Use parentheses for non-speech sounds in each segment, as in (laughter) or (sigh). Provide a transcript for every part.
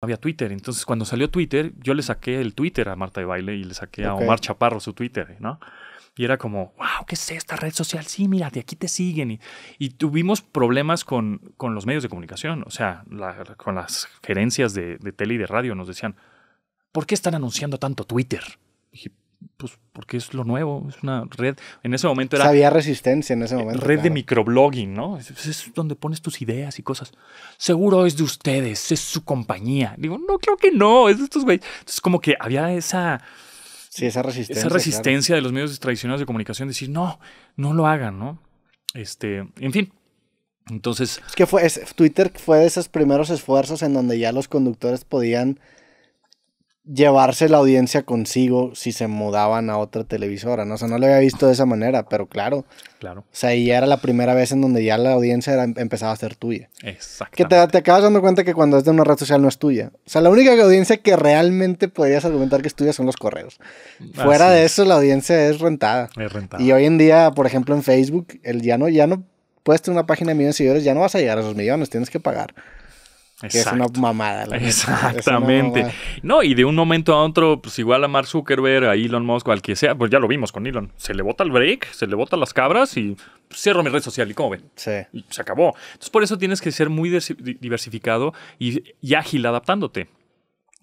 había Twitter. Entonces, cuando salió Twitter, yo le saqué el Twitter a Marta de Baile y le saqué a Omar Chaparro su Twitter, ¿no? Y era como, wow, ¿qué es esta red social? Sí, mira, de aquí te siguen. Y, tuvimos problemas con, con, los medios de comunicación, o sea, con las gerencias de, tele y de radio. Nos decían, ¿por qué están anunciando tanto Twitter? dije, pues porque es lo nuevo, es una red. En ese momento era. Había resistencia en ese eh, momento. Red de microblogging, ¿no? Pues, es, donde pones tus ideas y cosas. Seguro es de ustedes, es su compañía. Digo, no, creo que no, es de estos güeyes. Entonces, como que había esa. Sí, esa resistencia. Esa resistencia de los medios tradicionales de comunicación, decir, no, no lo hagan, ¿no? Este, en fin, entonces. Es fue, Twitter fue de esos primeros esfuerzos en donde ya los conductores podían llevarse la audiencia consigo si se mudaban a otra televisora, ¿no? O sea, no lo había visto de esa manera, pero claro. Claro. O sea, y era la primera vez en donde ya la audiencia empezaba a ser tuya. Exacto. Que te, te, acabas dando cuenta que cuando es de una red social no es tuya. O sea, la única audiencia que realmente podrías argumentar que es tuya son los correos. Fuera de eso, la audiencia es rentada. Es rentada. Y hoy en día, por ejemplo, en Facebook, el ya no, ya no puedes tener una página de millones de seguidores, ya no vas a llegar a esos millones, tienes que pagar. Que es una mamada. Exactamente. No, y de un momento a otro, pues igual a Mark Zuckerberg, a Elon Musk, al que sea, pues ya lo vimos con Elon. Se le bota el break, se le bota las cabras y cierro mi red social. ¿Y cómo ven? se acabó. Entonces, por eso tienes que ser muy diversificado y ágil adaptándote.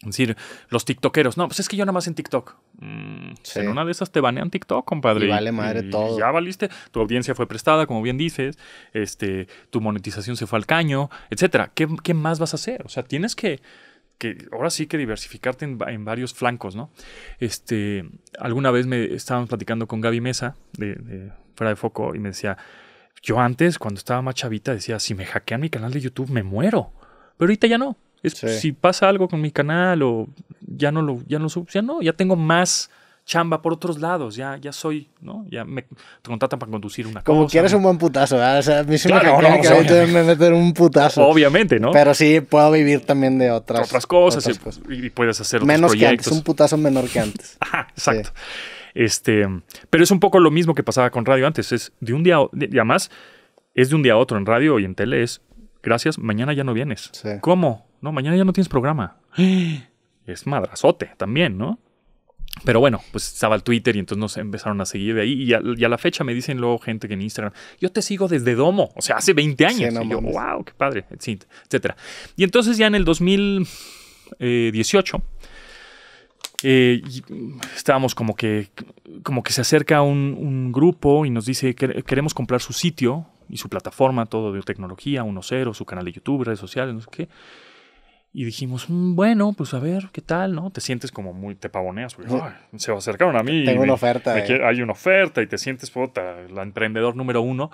Es decir, los tiktokeros, no, pues es que yo nada más en TikTok. Mm, en una de esas te banean TikTok, compadre. vale madre todo. Ya valiste, tu audiencia fue prestada, como bien dices, este, tu monetización se fue al caño, etcétera. ¿Qué, ¿Qué, más vas a hacer? O sea, tienes que, que ahora sí que diversificarte en, varios flancos, ¿no? Este, alguna vez me estábamos platicando con Gaby Mesa, de, de Fuera de Foco, y me decía, yo antes, cuando estaba más chavita, decía, si me hackean mi canal de YouTube, me muero. Pero ahorita ya no. Si pasa algo con mi canal o ya no lo, ya no subo, ya no, ya tengo más chamba por otros lados, ya, ya soy, ¿no? Ya me contratan para conducir una Como cosa. Como quieres un buen putazo, a mí sí me no, que me meter un putazo. Obviamente, ¿no? Pero sí puedo vivir también de otras, otras cosas. Otras cosas. Y, puedes hacer otros Menos que antes, un putazo menor que antes. (laughs) Ajá, exacto. Este, pero es un poco lo mismo que pasaba con radio antes, es de un día, otro. y además es de un día a otro en radio y en tele, es gracias, mañana ya no vienes. ¿Cómo? No, mañana ya no tienes programa. (gasps) Es madrazote también, ¿no? Pero bueno, pues estaba el Twitter y entonces nos empezaron a seguir de ahí. Y a, la fecha me dicen luego gente que en Instagram, yo te sigo desde Domo, o sea, hace 20 años. y yo, wow, qué padre, etcétera. Y entonces ya en el 2018 eh, estábamos como que, como que se acerca un, un grupo y nos dice que queremos comprar su sitio y su plataforma, todo de tecnología, 1.0, su canal de YouTube, redes sociales, no sé qué. Y dijimos, mm, bueno, pues a ver, ¿qué tal? ¿No? Te sientes como muy, te pavoneas, se acercaron a mí. una oferta. hay una oferta y te sientes, puta, la emprendedor número uno.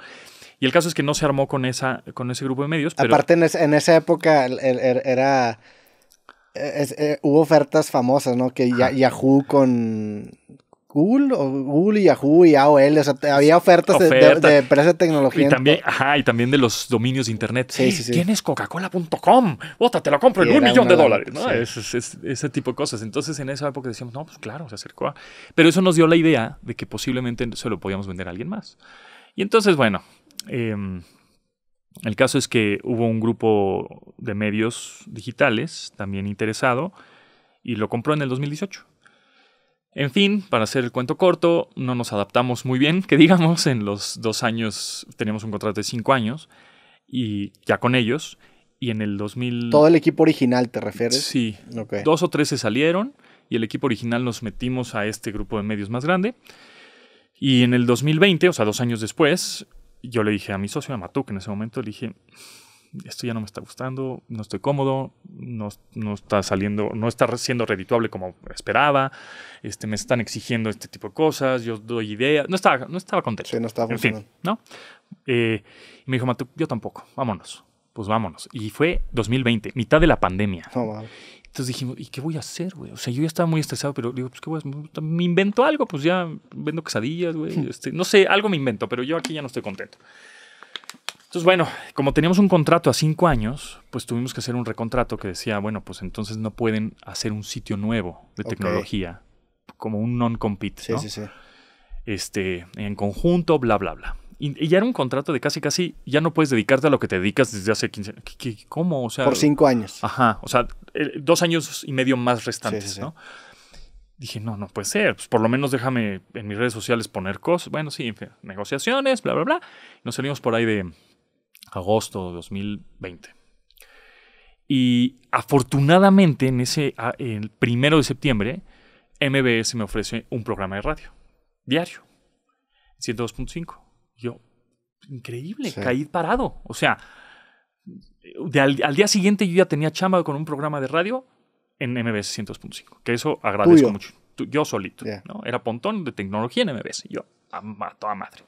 Y el caso es que no se armó con, esa, con ese grupo de medios. Aparte, en, esa época era eh, hubo ofertas famosas, ¿no? Que Yahoo con Google, o Google y Yahoo y AOL, o sea, había ofertas de, de, de tecnología. Y también, ajá, y también de los dominios de Internet. Sí, sí, Tienes Coca-Cola.com, bota, te lo compro en un millón de dólares, ¿no? ese tipo de cosas. Entonces, en esa época decíamos, no, pues claro, se acercó Pero eso nos dio la idea de que posiblemente se lo podíamos vender a alguien más. Y entonces, bueno, em, el caso es que hubo un grupo de medios digitales también interesado y lo compró en el 2018. En fin, para hacer el cuento corto, no nos adaptamos muy bien, que digamos, en los dos años teníamos un contrato de cinco años y ya con ellos, y en el 2000... ¿Todo el equipo original te refieres? Sí. Dos o tres se salieron y el equipo original nos metimos a este grupo de medios más grande. Y en el 2020, o sea, dos años después, yo le dije a mi socio, a Matuk, en ese momento, le dije, esto ya no me está gustando, no estoy cómodo, no, no, está saliendo, no está siendo redituable como esperaba, este, me están exigiendo este tipo de cosas, yo doy ideas, no estaba, no estaba contento. Sí, no estaba en fin, ¿no? Eh, me dijo Matuk, yo tampoco, vámonos, pues vámonos. Y fue 2020, mitad de la pandemia. No, entonces dijimos, ¿y qué voy a hacer, güey? O sea, yo ya estaba muy estresado, pero digo, pues qué voy a me invento algo, pues ya vendo quesadillas, güey. Hmm. Este, no sé, algo me invento, pero yo aquí ya no estoy contento. Entonces, bueno, como teníamos un contrato a cinco años, pues tuvimos que hacer un recontrato que decía, bueno, pues entonces no pueden hacer un sitio nuevo de tecnología, como un non-compete. Sí, sí, sí. Este, en conjunto, bla, bla, bla. Y, ya era un contrato de casi, casi, ya no puedes dedicarte a lo que te dedicas desde hace 15 años. cómo O sea, Por cinco años. Ajá, o sea, dos años y medio más restantes, ¿no? Dije, no, no puede ser. Pues por lo menos déjame en mis redes sociales poner cosas. Bueno, sí, negociaciones, bla, bla, bla. Nos salimos por ahí de agosto de 2020. Y afortunadamente, en ese, el primero de septiembre, MBS me ofrece un programa de radio diario, 102.5 yo, increíble, caí parado. O sea, al, día siguiente yo ya tenía chamba con un programa de radio en MBS 100.5, que eso agradezco mucho. yo solito, Era pontón de tecnología en MBS, yo a, toda madre.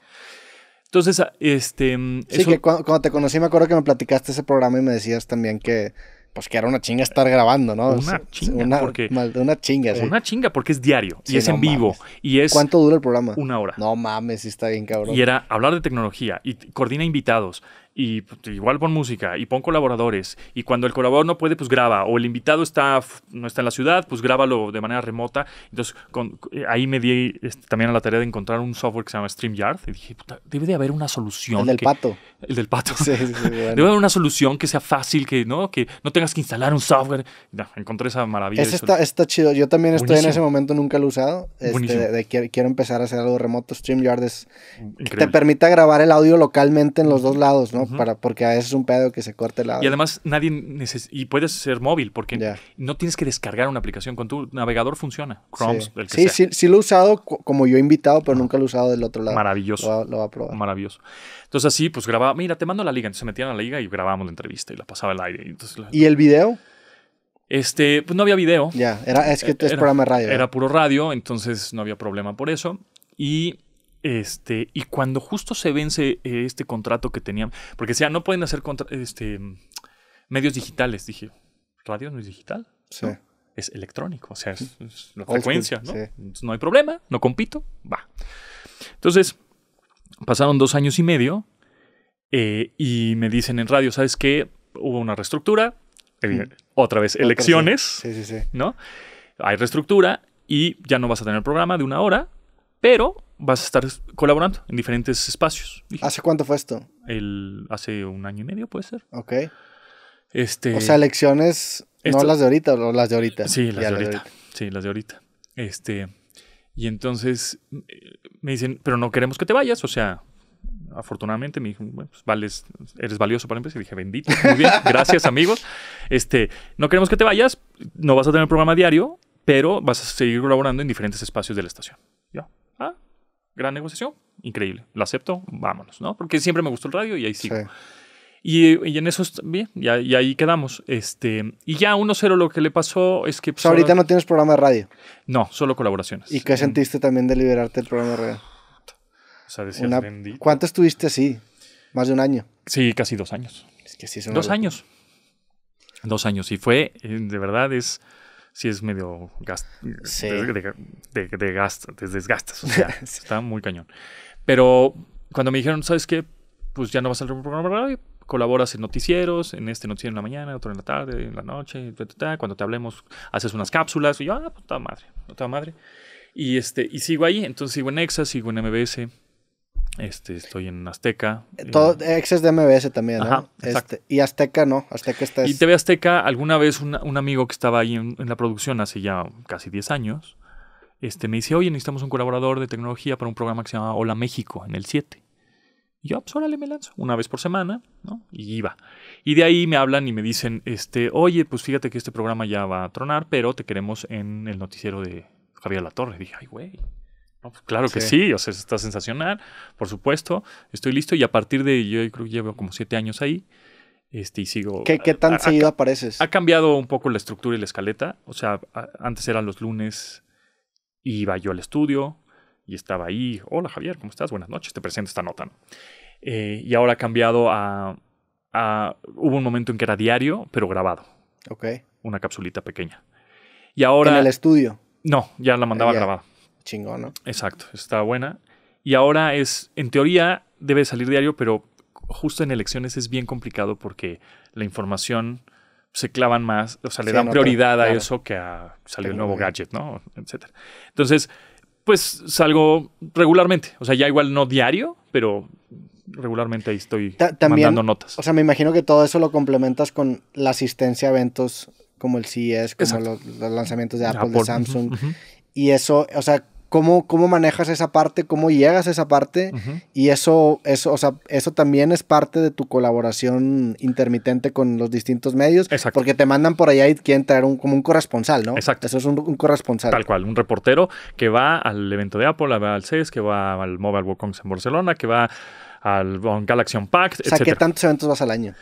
Entonces, este... Mm, sí, que cuando, te conocí me acuerdo que me platicaste ese programa y me decías también que pues que era una chinga estar grabando, ¿no? Una chinga, una, porque... Una chinga, sí. Una chinga porque es diario y es en vivo y es... ¿Cuánto dura el programa? Una hora. No mames, está bien cabrón. Y era hablar de tecnología y coordina invitados y pues, igual pon música y pon colaboradores y cuando el colaborador no puede pues graba o el invitado está no está en la ciudad pues grábalo de manera remota entonces con, eh, ahí me di también a la tarea de encontrar un software que se llama StreamYard y dije puta, debe de haber una solución el del pato el del pato (laughs) sí, sí, (laughs) debe de haber una solución que sea fácil que no que no tengas que instalar un software encontré esa maravilla está, está, chido yo también estoy en ese momento nunca lo he usado este, de, quiero, empezar a hacer algo remoto StreamYard es que te permita grabar el audio localmente en los dos lados no para, porque a veces es un pedo que se corte la... Y además nadie y puedes ser móvil porque no tienes que descargar una aplicación, con tu navegador funciona, Chrome, sí. el que sí, sea. sí, sí, lo he usado como yo he invitado, pero nunca lo he usado del otro lado. Maravilloso. Lo, va a probar. Maravilloso. Entonces así, pues grababa, mira, te mando la liga, entonces se metían a la liga y grabábamos la entrevista y la pasaba al aire. ¿Y, el video? Este, pues no había video. Ya, era, es que eh, es programa de radio. Era puro radio, entonces no había problema por eso. Y este, y cuando justo se vence eh, este contrato que tenían, porque decía, no pueden hacer este, mm, medios digitales, dije, ¿radio no es digital? es electrónico, o sea, es, la frecuencia, ¿no? no hay problema, no compito, va. Entonces, pasaron dos años y medio eh, y me dicen en radio, ¿sabes qué? Hubo una reestructura, eh, mm. otra vez ah, elecciones, ¿no? Hay reestructura y ya no vas a tener programa de una hora, pero vas a estar colaborando en diferentes espacios. ¿Hace cuánto fue esto? El, hace un año y medio, puede ser. Ok. Este, o sea, lecciones, no las de ahorita, o las de ahorita. Sí, las de ahorita, Sí, las de ahorita. Este, y entonces me dicen, pero no queremos que te vayas, o sea, afortunadamente me dijo, pues vales, eres valioso para empresa. Y dije, bendito, muy bien, (laughs) gracias amigos. Este, no queremos que te vayas, no vas a tener programa diario, pero vas a seguir colaborando en diferentes espacios de la estación. Yo, ah, gran negociación, increíble, Lo acepto, vámonos, ¿no? Porque siempre me gustó el radio y ahí sigo. Sí. Y, y, en eso bien, y, ahí quedamos. Este, y ya 1-0 lo que le pasó es que... Pues, ahorita no tienes programa de radio. No, solo colaboraciones. ¿Y qué sentiste también de liberarte del programa de radio? O sea, ¿Cuánto estuviste así? ¿Más de un año? Sí, casi dos años. Es que sí Dos años. Dos años. Y fue, eh, de verdad, es si es medio de, desgastas. está muy cañón. Pero cuando me dijeron, ¿sabes qué? Pues ya no vas un programa de radio, colaboras en noticieros, en este noticiero en la mañana, otro en la tarde, en la noche, cuando te hablemos, haces unas cápsulas. Y yo, ah, puta pues madre, puta madre. Y, este, y sigo ahí, entonces sigo en Exa, sigo en MBS, este, estoy en Azteca. Eh, Todo, ex es de MBS también, ¿no? Este, y Azteca no, Azteca está... Y TV Azteca, alguna vez un, amigo que estaba ahí en, la producción hace ya casi 10 años, este, me dice, oye, necesitamos un colaborador de tecnología para un programa que se llama Hola México, en el 7. Y yo, ah, pues órale, me lanzo, una vez por semana, ¿no? Y iba. Y de ahí me hablan y me dicen, este, oye, pues fíjate que este programa ya va a tronar, pero te queremos en el noticiero de Javier La Torre. dije, ay, güey, pues claro que sí. o sea, está sensacional, por supuesto, estoy listo y a partir de, yo creo que llevo como siete años ahí, este, y sigo... ¿Qué, tan seguido apareces? Ha cambiado un poco la estructura y la escaleta, o sea, antes eran los lunes, iba yo al estudio y estaba ahí, hola Javier, ¿cómo estás? Buenas noches, te presento esta nota. Eh, y ahora ha cambiado a, Hubo un momento en que era diario, pero grabado. Ok. Una capsulita pequeña. Y ahora... ¿En el estudio? No, ya la mandaba grabar. Ah, grabada chingón, ¿no? Exacto, está buena. Y ahora es, en teoría, debe salir diario, pero justo en elecciones es bien complicado porque la información se clavan más, o sea, le dan prioridad a eso que a salir un nuevo gadget, ¿no? Etcétera. Entonces, pues salgo regularmente, o sea, ya igual no diario, pero regularmente ahí estoy mandando notas. O sea, me imagino que todo eso lo complementas con la asistencia a eventos como el CES, como los, los, lanzamientos de Apple, de Samsung. Y eso, o sea, cómo, manejas esa parte, cómo llegas a esa parte. Y eso, eso, o sea, eso también es parte de tu colaboración intermitente con los distintos medios. Exacto. Porque te mandan por allá y quieren traer un, como un corresponsal, ¿no? Exacto. Eso es un, corresponsal. Tal cual, un reportero que va al evento de Apple, va al CES, que va al Mobile World Congress en Barcelona, que va al Galaxy Unpacked, etc. O sea, ¿qué tantos eventos vas al año?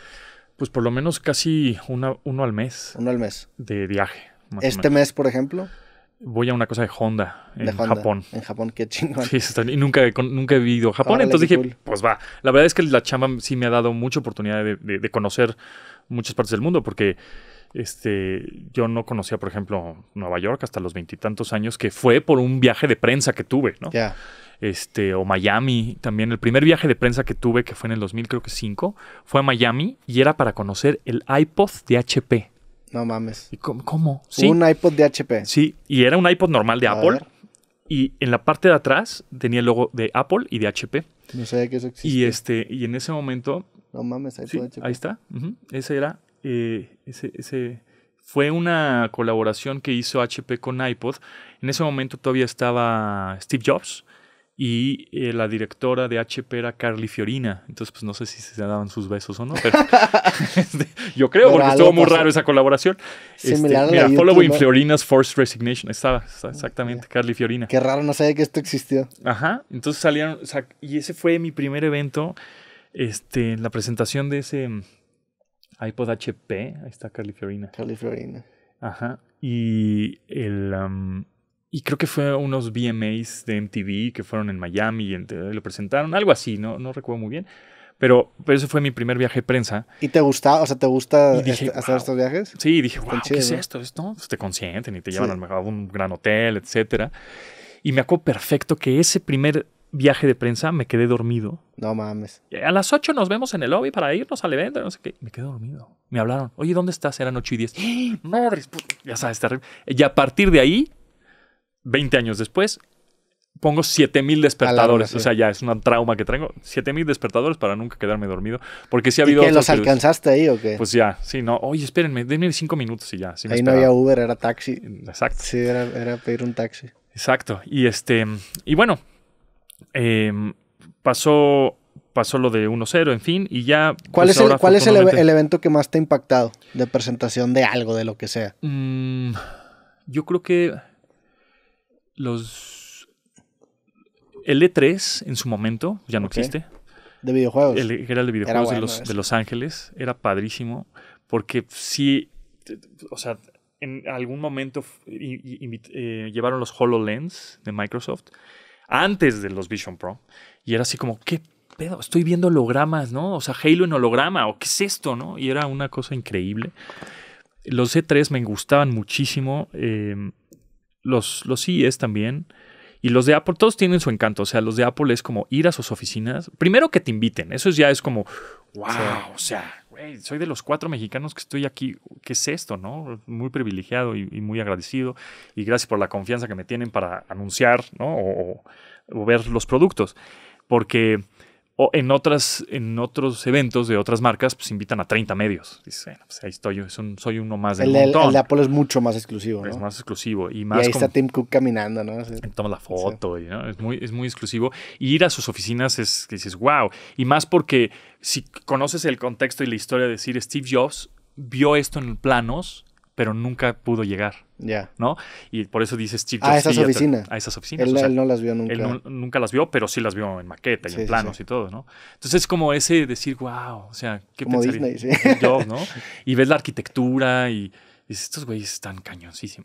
Pues por lo menos casi uno al mes. Uno al mes. De viaje. Este mes, por ejemplo voy a una cosa de Honda en Japón. En Japón, qué chingón. Sí, y nunca, nunca he vivido Japón, entonces dije, pues va. La verdad es que la chamba sí me ha dado mucha oportunidad de, conocer muchas partes del mundo, porque este, yo no conocía, por ejemplo, Nueva York hasta los veintitantos años, que fue por un viaje de prensa que tuve, ¿no? Este, o Miami, también el primer viaje de prensa que tuve, que fue en el 2000, creo que 5, fue a Miami y era para conocer el iPod de HP. No mames. ¿Y cómo? cómo? Un iPod de HP. Sí, y era un iPod normal de Apple. Y en la parte de atrás tenía el logo de Apple y de HP. No sabía que eso existía. Y, este, y en ese momento. No mames, ahí HP. Ahí está. Ese era. Eh, ese, fue una colaboración que hizo HP con iPod. En ese momento todavía estaba Steve Jobs y eh, la directora de HP era Carly Fiorina. Entonces, pues no sé si se daban sus besos o no, pero (laughs) este, yo creo, porque estuvo muy raro esa colaboración. Este, mira, Following Fiorina's Forced Resignation. Estaba, ah, exactamente, Carly Fiorina. Qué raro, no sabía que esto existió. Ajá, entonces salieron, y ese fue mi primer evento, este, la presentación de ese mm, iPod HP. Ahí está Carly Fiorina. Carly Fiorina. Ajá, y el y creo que fue unos VMAs de MTV que fueron en Miami y, lo presentaron, algo así, no, no recuerdo muy bien. Pero, pero, ese fue mi primer viaje de prensa. ¿Y te gusta O sea, ¿te gusta este, hacer estos viajes? Sí, dije, wow, ¿qué es esto? ¿Esto? Pues te consienten y te llevan a un gran hotel, etcétera. Y me acuerdo perfecto que ese primer viaje de prensa me quedé dormido. No mames. A las 8 nos vemos en el lobby para irnos al evento, no sé qué. Me quedé dormido. Me hablaron, oye, ¿dónde estás? Eran 8 y 10. ¡Ah, madres, pues, ya sabes, terrible. Y a partir de ahí 20 años después, pongo 7000 despertadores. O sea, ya es una trauma que traigo. 7000 despertadores para nunca quedarme dormido. Porque sí ha habido. ¿Y qué, los alcanzaste ahí o qué? Pues ya, sí, no. Oye, espérenme, denme 5 minutos y ya. ahí no había Uber, era taxi. Exacto. Sí, era, pedir un taxi. Exacto. Y este. Y bueno, em, pasó. Pasó lo de 1-0, en fin, y ya. ¿Cuál pues es, el, ¿cuál es el, evento que más te ha impactado de presentación de algo, de lo que sea? Mm, yo creo que los L3 e en su momento, ya no existe. De videojuegos. era el de videojuegos de, los, Ángeles. Era padrísimo. Porque sí, o sea, en algún momento eh, llevaron los HoloLens de Microsoft antes de los Vision Pro. Y era así como, ¿qué pedo? Estoy viendo hologramas, ¿no? O sea, Halo en holograma, ¿o qué es esto, no? Y era una cosa increíble. Los E3 me gustaban muchísimo. Eh, los, los es también. Y los de Apple, todos tienen su encanto. O sea, los de Apple es como ir a sus oficinas. Primero que te inviten. Eso ya es como, wow, o sea, güey, soy de los cuatro mexicanos que estoy aquí. ¿Qué es esto, no? Muy privilegiado y, muy agradecido. Y gracias por la confianza que me tienen para anunciar, ¿no? o ver los productos. Porque o en, otras, en otros eventos de otras marcas, pues invitan a 30 medios. Dices, bueno, pues ahí estoy soy uno más del el, montón. El, de Apple es mucho más exclusivo, ¿no? Es más exclusivo. Y, más ahí está Tim Cook caminando, ¿no? Toma la foto, y, ¿no? Es muy, es muy exclusivo. Y ir a sus oficinas es, dices, wow. Y más porque si conoces el contexto y la historia de decir Steve Jobs vio esto en planos pero nunca pudo llegar. Ya. ¿No? Y por eso dice Steve A esas oficinas. A esas oficinas. Él, él, no las vio nunca. Él nunca las vio, pero sí las vio en maqueta y en planos y todo, ¿no? Entonces es como ese decir, wow, o sea, ¿qué como pensaría? Disney, sí. Y ves la arquitectura y dices, estos güeyes están cañoncísimos.